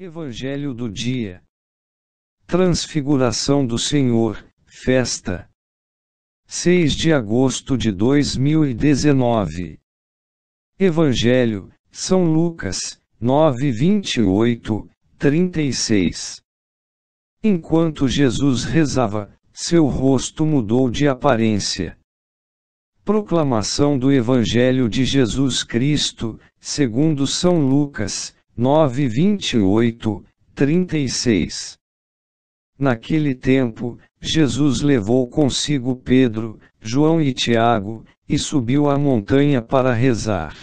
Evangelho do Dia Transfiguração do Senhor, Festa 6 de agosto de 2019 Evangelho, São Lucas, 9, 28, 36 Enquanto Jesus rezava, seu rosto mudou de aparência. Proclamação do Evangelho de Jesus Cristo, segundo São Lucas, 28, 36. Naquele tempo, Jesus levou consigo Pedro, João e Tiago, e subiu à montanha para rezar.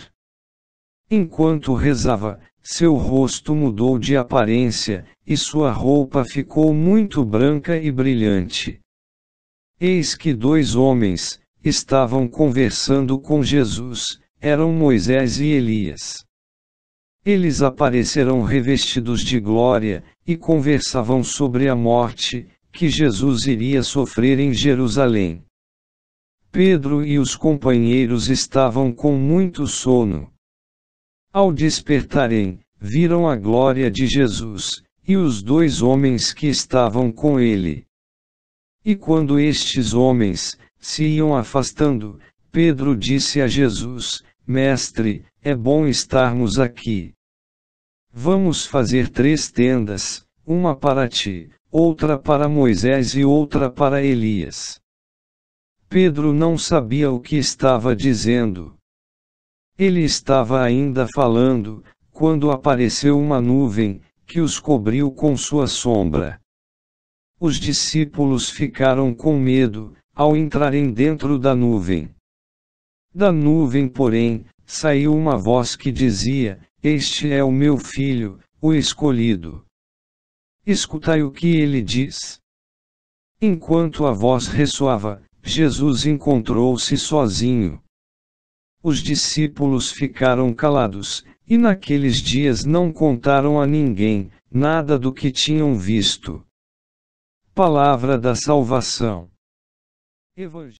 Enquanto rezava, seu rosto mudou de aparência, e sua roupa ficou muito branca e brilhante. Eis que dois homens, estavam conversando com Jesus, eram Moisés e Elias. Eles apareceram revestidos de glória, e conversavam sobre a morte, que Jesus iria sofrer em Jerusalém. Pedro e os companheiros estavam com muito sono. Ao despertarem, viram a glória de Jesus, e os dois homens que estavam com ele. E quando estes homens se iam afastando, Pedro disse a Jesus: Mestre, é bom estarmos aqui. Vamos fazer três tendas, uma para ti, outra para Moisés e outra para Elias. Pedro não sabia o que estava dizendo. Ele estava ainda falando, quando apareceu uma nuvem, que os cobriu com sua sombra. Os discípulos ficaram com medo, ao entrarem dentro da nuvem. Da nuvem, porém, saiu uma voz que dizia: este é o meu filho, o escolhido. Escutai o que ele diz. Enquanto a voz ressoava, Jesus encontrou-se sozinho. Os discípulos ficaram calados, e naqueles dias não contaram a ninguém nada do que tinham visto. Palavra da Salvação. Evangelho.